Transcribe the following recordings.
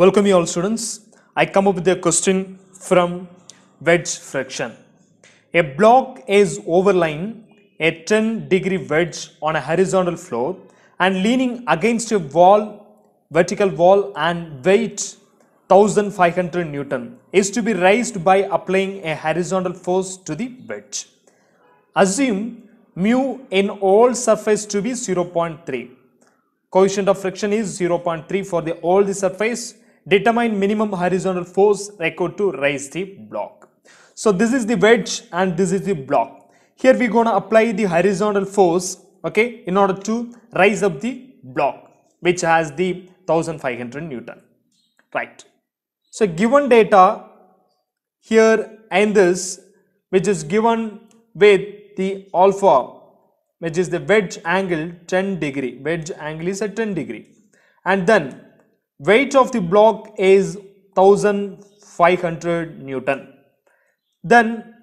Welcome you all students. I come up with a question from wedge friction. A block is overlying a 10 degree wedge on a horizontal floor and leaning against a wall, vertical wall and weight 1500 Newton is to be raised by applying a horizontal force to the wedge. Assume mu in all surface to be 0.3. Coefficient of friction is 0.3 for the all the surface determine minimum horizontal force required to raise the block. So this is the wedge and this is the block. Here we're going to apply the horizontal force, okay, in order to raise up the block which has the 1500 Newton, right. So given data here and this which is given with the alpha which is the wedge angle 10 degree, wedge angle is at 10 degree and then Weight of the block is 1500 Newton. Then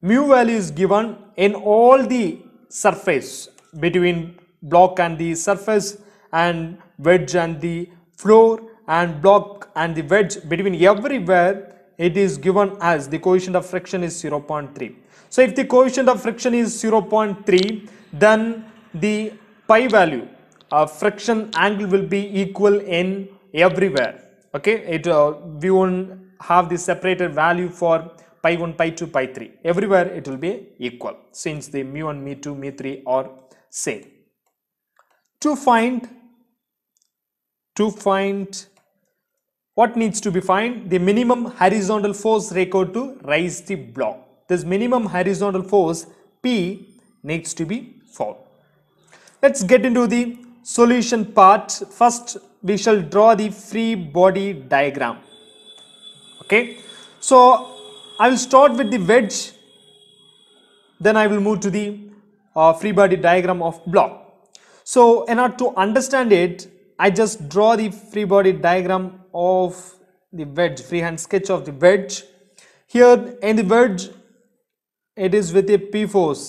mu value is given in all the surface between block and the surface and wedge and the floor and block and the wedge between everywhere it is given as the coefficient of friction is 0.3. So if the coefficient of friction is 0.3 then the pi value of friction angle will be equal in everywhere okay it uh, we won't have the separated value for pi 1 pi 2 pi 3 everywhere it will be equal since the mu 1 mu 2 mu 3 are same to find to find what needs to be find the minimum horizontal force required to raise the block this minimum horizontal force p needs to be found let's get into the solution part first we shall draw the free body diagram okay so I will start with the wedge then I will move to the uh, free body diagram of block so in order to understand it I just draw the free body diagram of the wedge freehand sketch of the wedge here in the wedge it is with a p force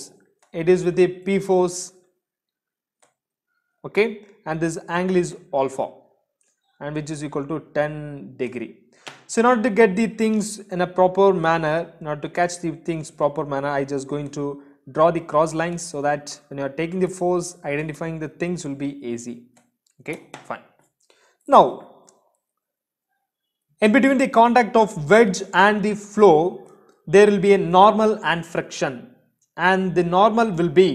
it is with a p force okay and this angle is alpha and which is equal to 10 degree so in order to get the things in a proper manner in order to catch the things proper manner i just going to draw the cross lines so that when you are taking the force identifying the things will be easy okay fine now in between the contact of wedge and the flow there will be a normal and friction and the normal will be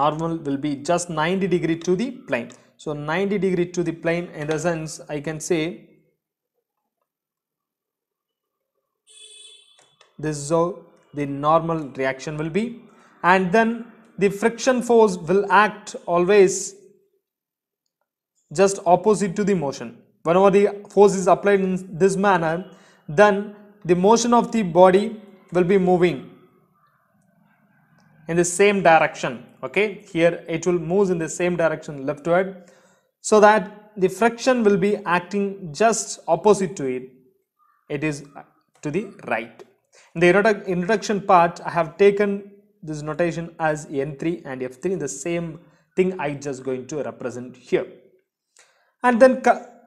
normal will be just 90 degree to the plane so 90 degree to the plane in the sense I can say this is how the normal reaction will be and then the friction force will act always just opposite to the motion whenever the force is applied in this manner then the motion of the body will be moving in the same direction okay here it will move in the same direction leftward so that the friction will be acting just opposite to it it is to the right in the introduction part i have taken this notation as n3 and f3 the same thing i just going to represent here and then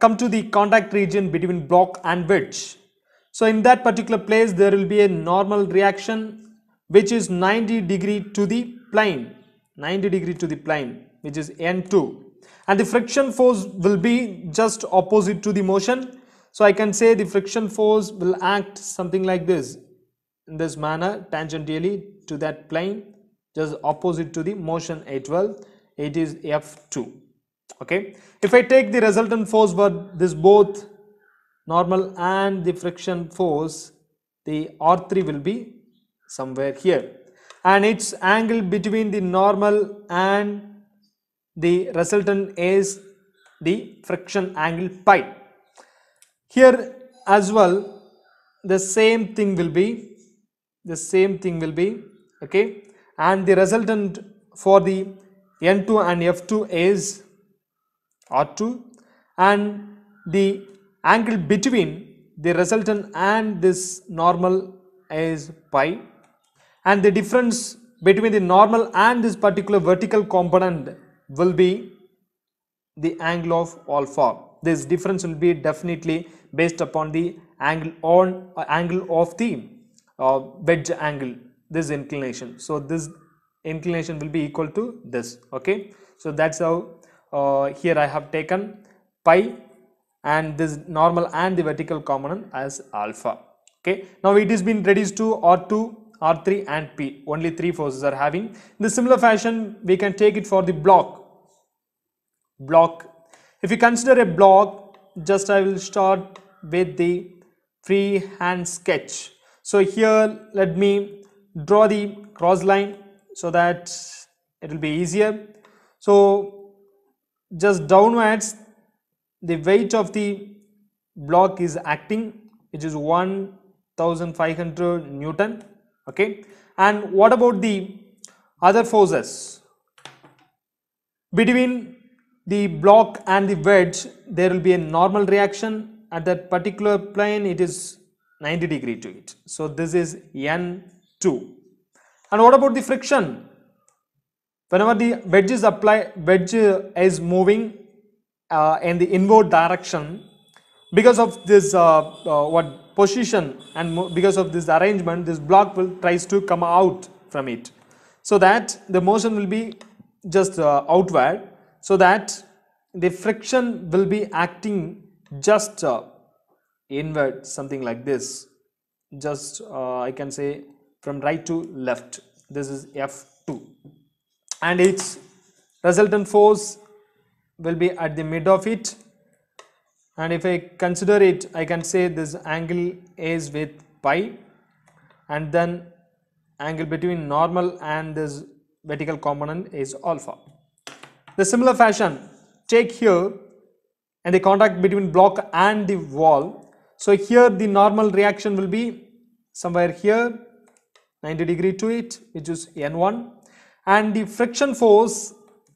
come to the contact region between block and wedge so in that particular place there will be a normal reaction which is 90 degree to the plane 90 degree to the plane which is N2 and the friction force will be just opposite to the motion. So I can say the friction force will act something like this in this manner tangentially to that plane just opposite to the motion A12 it is F2 okay. If I take the resultant force for this both normal and the friction force the R3 will be somewhere here and its angle between the normal and the resultant is the friction angle pi. Here as well the same thing will be the same thing will be okay and the resultant for the N2 and F2 is R2 and the angle between the resultant and this normal is pi and the difference between the normal and this particular vertical component will be the angle of alpha. This difference will be definitely based upon the angle on uh, angle of the uh, wedge angle this inclination so this inclination will be equal to this okay so that's how uh, here I have taken pi and this normal and the vertical component as alpha okay now it is been reduced to R two. R3 and P. Only three forces are having. In the similar fashion, we can take it for the block. Block. If you consider a block, just I will start with the free hand sketch. So here, let me draw the cross line so that it will be easier. So just downwards, the weight of the block is acting, which is 1500 Newton okay and what about the other forces between the block and the wedge there will be a normal reaction at that particular plane it is 90 degree to it so this is n2 and what about the friction whenever the wedge is applied wedge is moving uh, in the inward direction because of this uh, uh, what position and because of this arrangement this block will tries to come out from it so that the motion will be just uh, outward so that the friction will be acting just uh, inward something like this just uh, I can say from right to left this is F2 and its resultant force will be at the mid of it and if I consider it I can say this angle is with pi and then angle between normal and this vertical component is alpha. The similar fashion take here and the contact between block and the wall. So here the normal reaction will be somewhere here 90 degree to it which is N1 and the friction force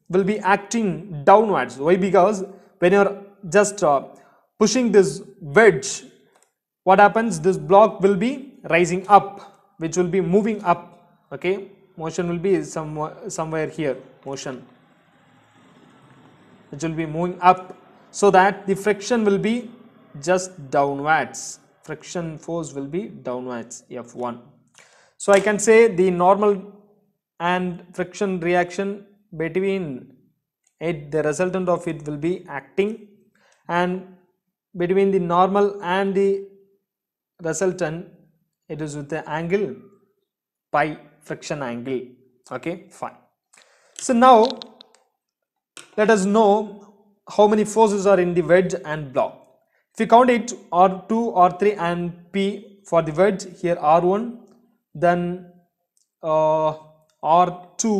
will be acting downwards why because when you're just uh, pushing this wedge, what happens? This block will be rising up, which will be moving up. Okay, motion will be somewhere, somewhere here, motion, which will be moving up so that the friction will be just downwards. Friction force will be downwards, F1. So I can say the normal and friction reaction between it, the resultant of it will be acting and between the normal and the resultant it is with the angle pi friction angle okay fine so now let us know how many forces are in the wedge and block if you count it r2 r3 and p for the wedge here r1 then uh, r2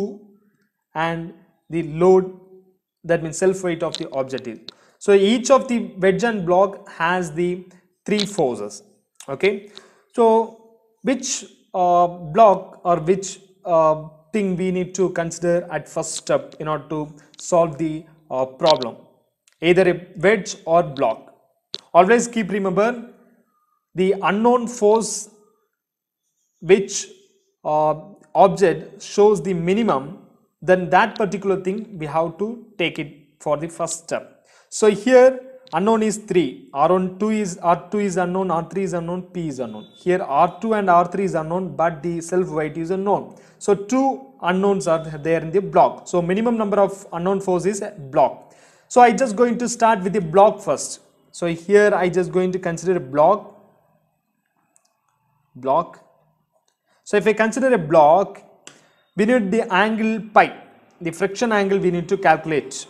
and the load that means self weight of the object is so each of the wedge and block has the three forces. Okay. So which uh, block or which uh, thing we need to consider at first step in order to solve the uh, problem either a wedge or block always keep remember the unknown force which uh, object shows the minimum then that particular thing we have to take it for the first step so here unknown is 3, r two is, R2 is unknown, R3 is unknown, P is unknown. Here R2 and R3 is unknown but the self weight is unknown. So two unknowns are there in the block. So minimum number of unknown force is block. So I just going to start with the block first. So here I just going to consider a block, block. So if I consider a block, we need the angle pi, the friction angle we need to calculate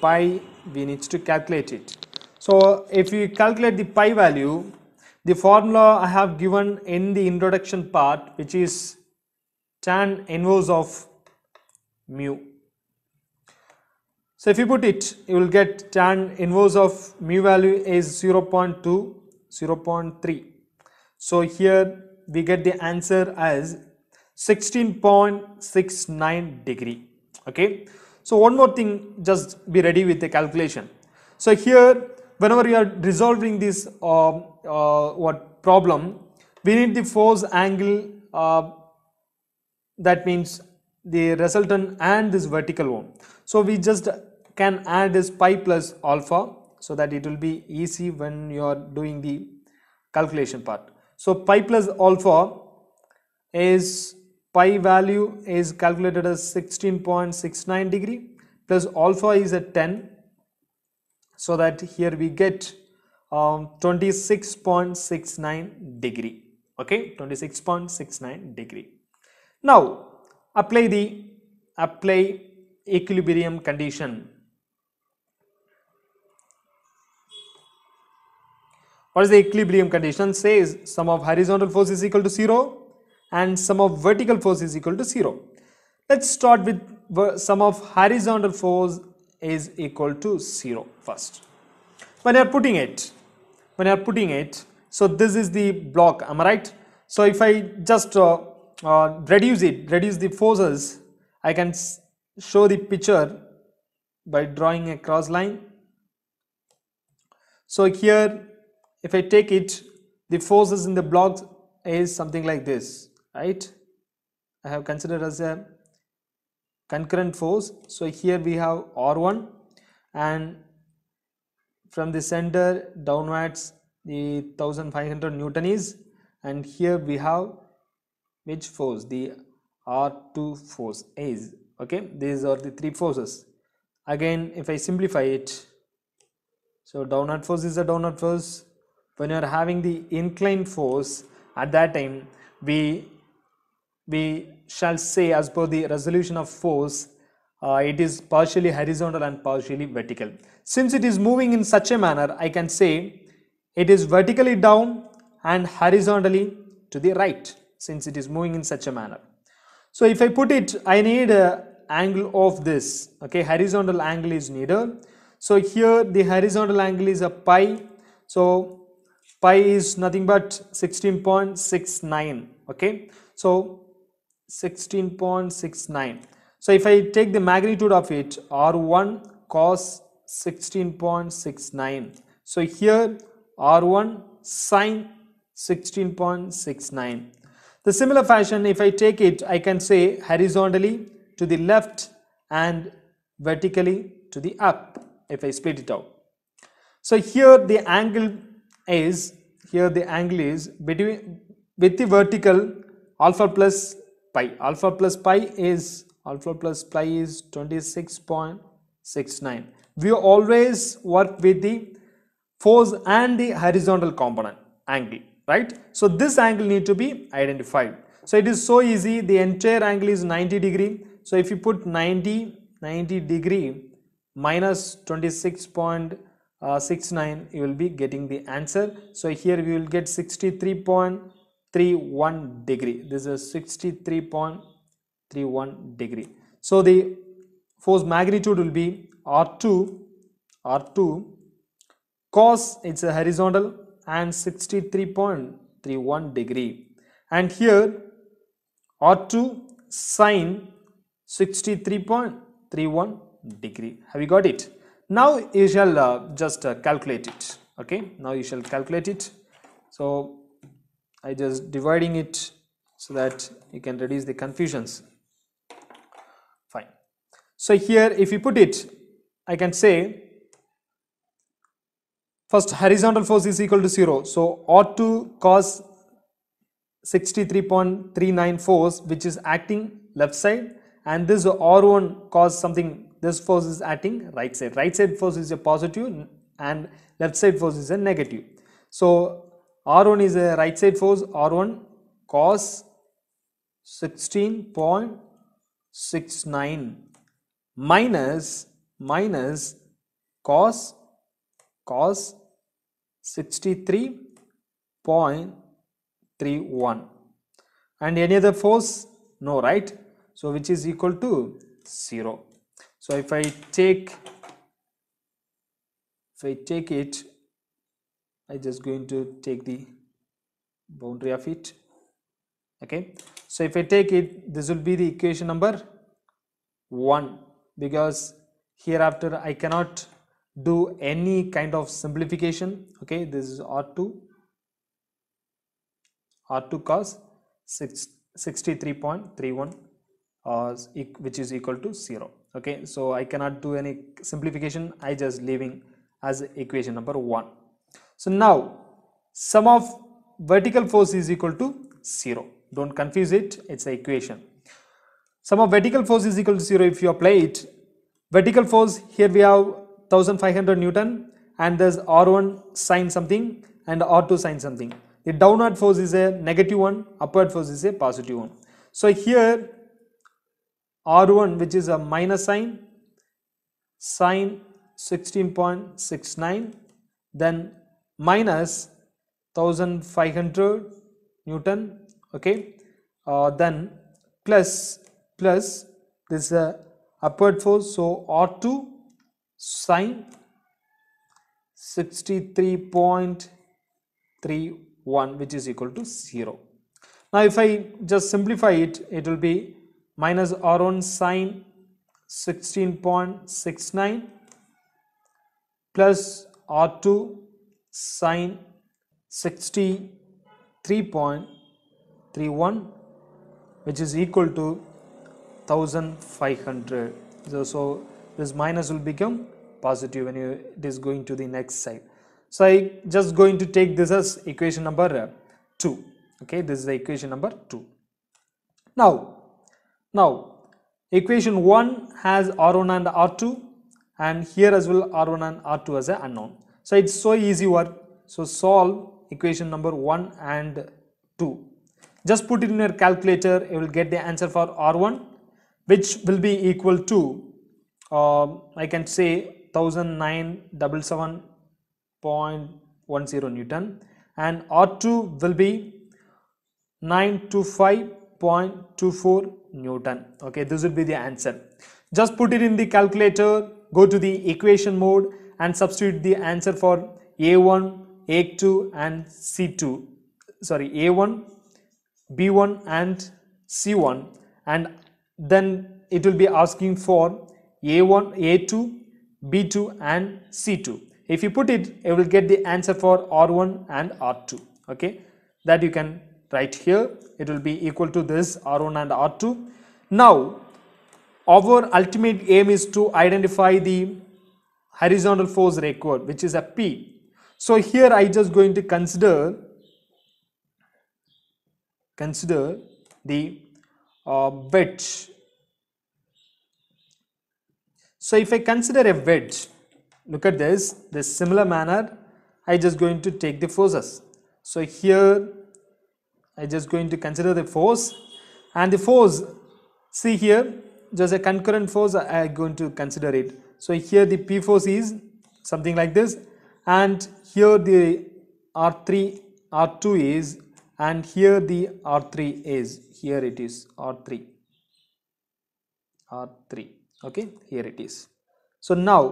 pi we need to calculate it. So if we calculate the pi value, the formula I have given in the introduction part which is tan inverse of mu. So if you put it, you will get tan inverse of mu value is 0 0.2, 0 0.3. So here we get the answer as 16.69 degree. Okay. So one more thing, just be ready with the calculation. So here, whenever you are resolving this uh, uh, what problem, we need the force angle, uh, that means the resultant and this vertical one. So we just can add this pi plus alpha so that it will be easy when you are doing the calculation part. So pi plus alpha is pi value is calculated as 16.69 degree plus alpha is at 10 so that here we get um, 26.69 degree okay 26.69 degree now apply the apply equilibrium condition what is the equilibrium condition says sum of horizontal force is equal to 0 and sum of vertical force is equal to 0. Let's start with sum of horizontal force is equal to 0 first. When you are putting it, when you are putting it, so this is the block, am I right? So if I just uh, uh, reduce it, reduce the forces, I can show the picture by drawing a cross line. So here, if I take it, the forces in the block is something like this right I have considered as a concurrent force so here we have R1 and from the center downwards the 1500 Newton is and here we have which force the R2 force is okay these are the three forces again if I simplify it so downward force is a downward force when you are having the inclined force at that time we we shall say as per the resolution of force, uh, it is partially horizontal and partially vertical. Since it is moving in such a manner, I can say it is vertically down and horizontally to the right since it is moving in such a manner. So if I put it, I need a angle of this, okay, horizontal angle is needed. So here the horizontal angle is a pi. So pi is nothing but 16.69, okay. So 16.69 so if I take the magnitude of it r1 cos 16.69 so here r1 sine 16.69 the similar fashion if I take it I can say horizontally to the left and vertically to the up if I split it out so here the angle is here the angle is between with the vertical alpha plus pi alpha plus pi is alpha plus pi is 26.69 we always work with the force and the horizontal component angle right so this angle need to be identified so it is so easy the entire angle is 90 degree so if you put 90 90 degree minus 26.69 uh, you will be getting the answer so here we will get 63. 31 degree this is 63.31 degree so the force magnitude will be r2 r2 cos it's a horizontal and 63.31 degree and here r2 sine 63.31 degree have you got it now you shall uh, just uh, calculate it okay now you shall calculate it so I just dividing it so that you can reduce the confusions fine so here if you put it I can say first horizontal force is equal to 0 so R2 cos 63.39 force which is acting left side and this R1 cause something this force is acting right side right side force is a positive and left side force is a negative so R1 is a right side force R1 cos 16.69 minus minus cos cos 63.31 and any other force no right so which is equal to 0 so if I take if I take it I just going to take the boundary of it okay so if I take it this will be the equation number 1 because hereafter I cannot do any kind of simplification okay this is R2 R2 cos 6 63.31 uh, which is equal to 0 okay so I cannot do any simplification I just leaving as equation number 1 so now sum of vertical force is equal to 0. Don't confuse it, it's an equation. Sum of vertical force is equal to 0 if you apply it. Vertical force, here we have 1500 Newton and there's R1 sine something and R2 sine something. The downward force is a negative one, upward force is a positive one. So here R1 which is a minus sign, sine 16.69, then minus 1500 Newton okay uh, then plus plus this is upward force so R2 sine 63.31 which is equal to 0. Now if I just simplify it it will be minus R1 sine 16.69 plus R2 sine 63.31 which is equal to 1500 so, so this minus will become positive when you it is going to the next side so i just going to take this as equation number uh, 2 okay this is the equation number 2 now now equation 1 has r1 and r2 and here as well r1 and r2 as an unknown so it's so easy work. So solve equation number 1 and 2. Just put it in your calculator, you will get the answer for R1 which will be equal to uh, I can say 1009.77.10 Newton and R2 will be 925.24 Newton. Okay, this will be the answer. Just put it in the calculator, go to the equation mode and substitute the answer for A1, A2 and C2 sorry A1, B1 and C1 and then it will be asking for A1, A2, B2 and C2. If you put it, you will get the answer for R1 and R2. Okay, that you can write here. It will be equal to this R1 and R2. Now, our ultimate aim is to identify the horizontal force record, which is a P. So here I just going to consider consider the uh, wedge. So if I consider a wedge, look at this, this similar manner, I just going to take the forces. So here I just going to consider the force and the force, see here, just a concurrent force, I am going to consider it. So here the P force is something like this and here the R3 R2 is and here the R3 is here it is R3 R3 okay here it is. So now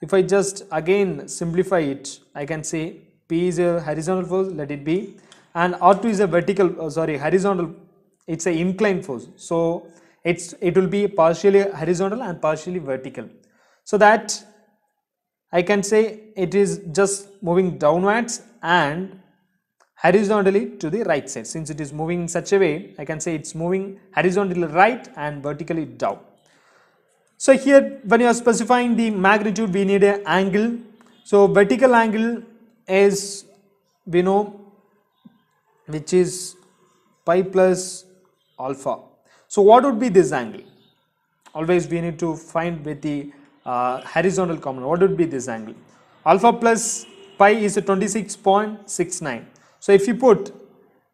if I just again simplify it I can say P is a horizontal force let it be and R2 is a vertical oh, sorry horizontal it's a inclined force so it's it will be partially horizontal and partially vertical so that I can say it is just moving downwards and horizontally to the right side since it is moving in such a way I can say it's moving horizontally right and vertically down. So here when you are specifying the magnitude we need an angle. So vertical angle is we know which is pi plus alpha. So what would be this angle? Always we need to find with the uh, horizontal component. What would be this angle? Alpha plus pi is 26.69. So if you put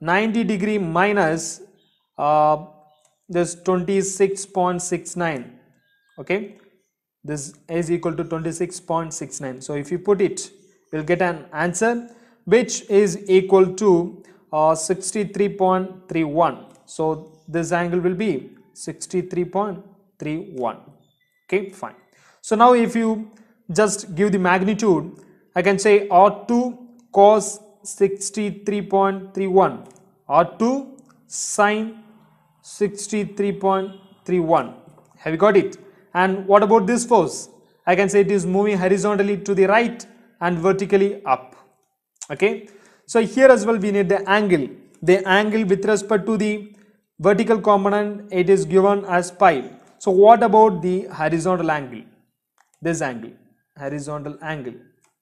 90 degree minus uh, this 26.69 okay this is equal to 26.69 so if you put it you'll get an answer which is equal to uh, 63.31 so this angle will be 63.31 okay fine so now if you just give the magnitude, I can say R2 cos 63.31, R2 sine 63.31. Have you got it? And what about this force? I can say it is moving horizontally to the right and vertically up. Okay. So here as well we need the angle. The angle with respect to the vertical component it is given as pi. So what about the horizontal angle? this angle horizontal angle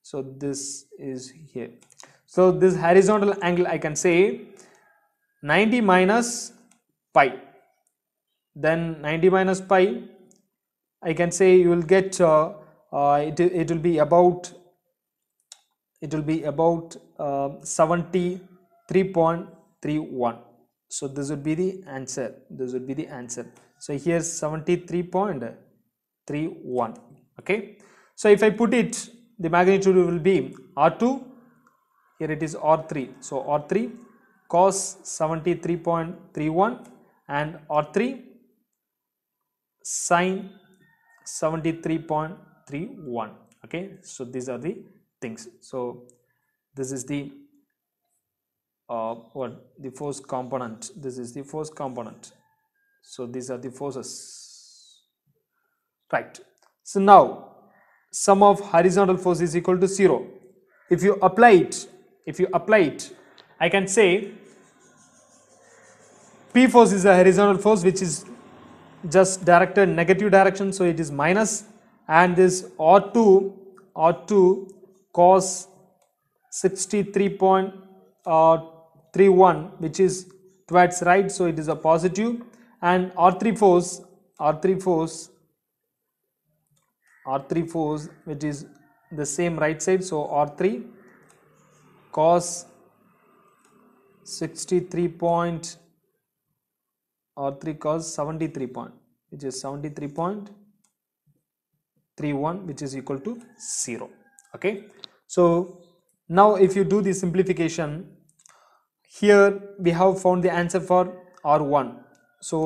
so this is here so this horizontal angle I can say 90 minus pi then 90 minus pi I can say you will get uh, uh, it, it will be about it will be about uh, 73.31 so this would be the answer this would be the answer so here's 73.31 okay so if i put it the magnitude will be r2 here it is r3 so r3 cos 73.31 and r3 sine 73.31 okay so these are the things so this is the uh, what the force component this is the force component so these are the forces right so now sum of horizontal force is equal to 0. If you apply it, if you apply it, I can say P force is a horizontal force which is just directed negative direction so it is minus and this R2 R2 cos 63.31 uh, which is towards right so it is a positive and R3 force R3 force R3 force which is the same right side so R3 cos 63 point R3 cos 73 point which is 73 point 31 which is equal to 0 okay so now if you do the simplification here we have found the answer for R1 so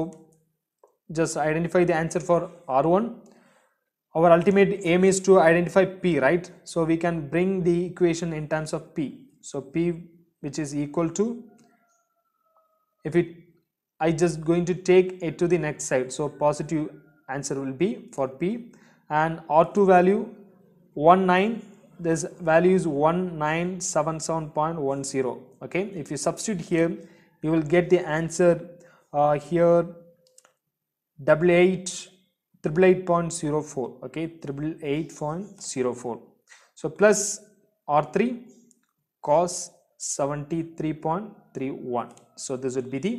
just identify the answer for R1 our ultimate aim is to identify p right so we can bring the equation in terms of p so p which is equal to if it I just going to take it to the next side so positive answer will be for p and R2 value 19 this value is 1977.10 okay if you substitute here you will get the answer uh, here double eight 888.04 okay 888.04 so plus r3 cos 73.31 so this would be the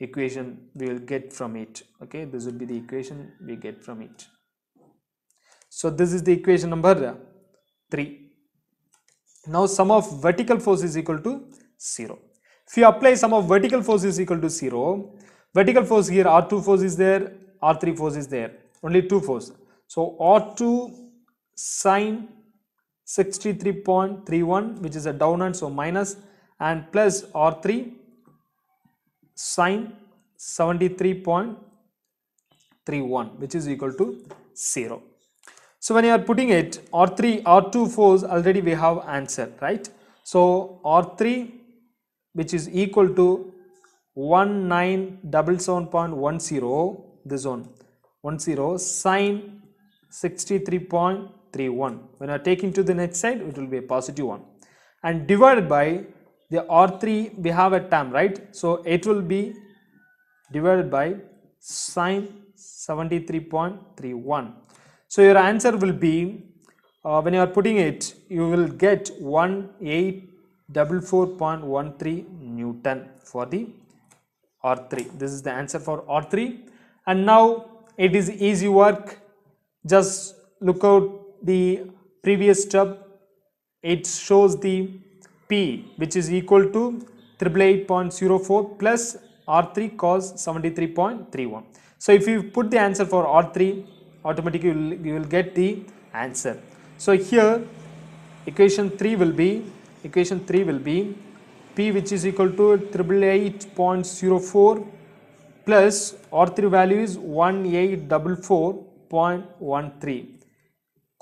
equation we will get from it okay this would be the equation we get from it so this is the equation number 3 now sum of vertical force is equal to 0 if you apply sum of vertical force is equal to 0 vertical force here r2 force is there r3 force is there only two forces. So R2 sine 63.31 which is a downward so minus and plus R3 sine 73.31 which is equal to 0. So when you are putting it R3 R2 force already we have answer right. So R3 which is equal to 1977.10 this one 10 sine 63.31 when I take into to the next side it will be a positive one and divided by the R3 we have a term right so it will be divided by sine 73.31 so your answer will be uh, when you are putting it you will get 1844.13 Newton for the R3 this is the answer for R3 and now it is easy work just look out the previous step it shows the P which is equal to 888.04 plus R3 cos 73.31. So if you put the answer for R3 automatically you will, you will get the answer. So here equation 3 will be equation 3 will be P which is equal to 888.04 plus R3 value is 1844.13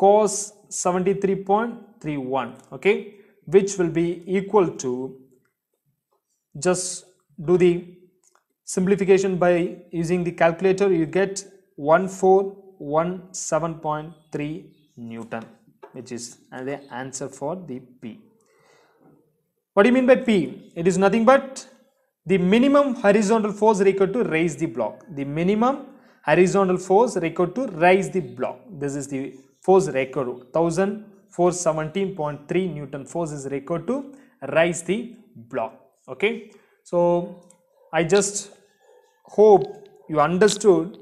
cos 73.31 okay which will be equal to just do the simplification by using the calculator you get 1417.3 Newton which is the answer for the P. What do you mean by P? It is nothing but the minimum horizontal force required to raise the block. The minimum horizontal force required to raise the block. This is the force required. 1417.3 Newton force is required to raise the block. Okay. So, I just hope you understood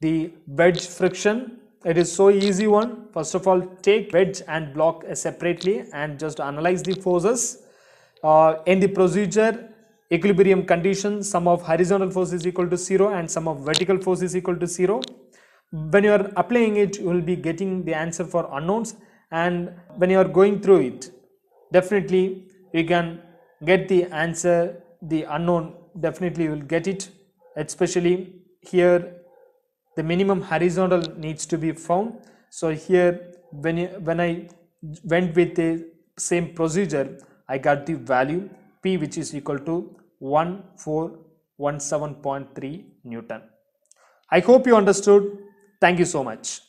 the wedge friction. It is so easy one. First of all, take wedge and block separately and just analyze the forces. Uh, in the procedure, equilibrium condition sum of horizontal force is equal to 0 and sum of vertical force is equal to 0 when you are applying it you will be getting the answer for unknowns and when you are going through it definitely you can get the answer the unknown definitely you will get it especially here the minimum horizontal needs to be found so here when you, when i went with the same procedure i got the value p which is equal to 1417.3 Newton. I hope you understood. Thank you so much.